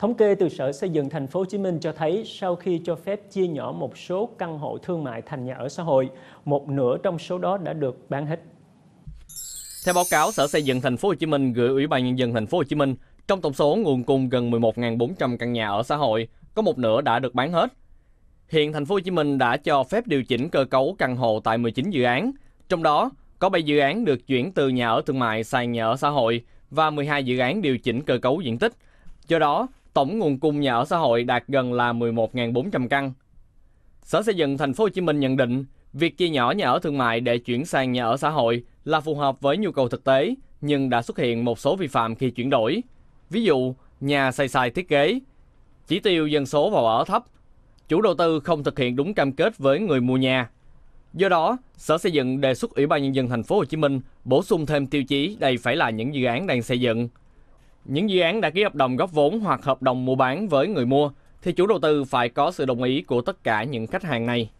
Thống kê từ Sở Xây dựng Thành phố Hồ Chí Minh cho thấy sau khi cho phép chia nhỏ một số căn hộ thương mại thành nhà ở xã hội, một nửa trong số đó đã được bán hết. Theo báo cáo Sở Xây dựng Thành phố Hồ Chí Minh gửi Ủy ban nhân dân Thành phố Hồ Chí Minh, trong tổng số nguồn cung gần 11.400 căn nhà ở xã hội, có một nửa đã được bán hết. Hiện Thành phố Hồ Chí Minh đã cho phép điều chỉnh cơ cấu căn hộ tại 19 dự án, trong đó có 7 dự án được chuyển từ nhà ở thương mại sang nhà ở xã hội và 12 dự án điều chỉnh cơ cấu diện tích. Do đó, tổng nguồn cung nhà ở xã hội đạt gần là 11.400 căn. Sở Xây dựng Thành phố Hồ Chí Minh nhận định, việc chia nhỏ nhà ở thương mại để chuyển sang nhà ở xã hội là phù hợp với nhu cầu thực tế, nhưng đã xuất hiện một số vi phạm khi chuyển đổi. Ví dụ, nhà sai sai thiết kế, chỉ tiêu dân số vào ở thấp, chủ đầu tư không thực hiện đúng cam kết với người mua nhà. Do đó, Sở Xây dựng đề xuất Ủy ban nhân dân thành phố Hồ Chí Minh bổ sung thêm tiêu chí đây phải là những dự án đang xây dựng, những dự án đã ký hợp đồng góp vốn hoặc hợp đồng mua bán với người mua thì chủ đầu tư phải có sự đồng ý của tất cả những khách hàng này.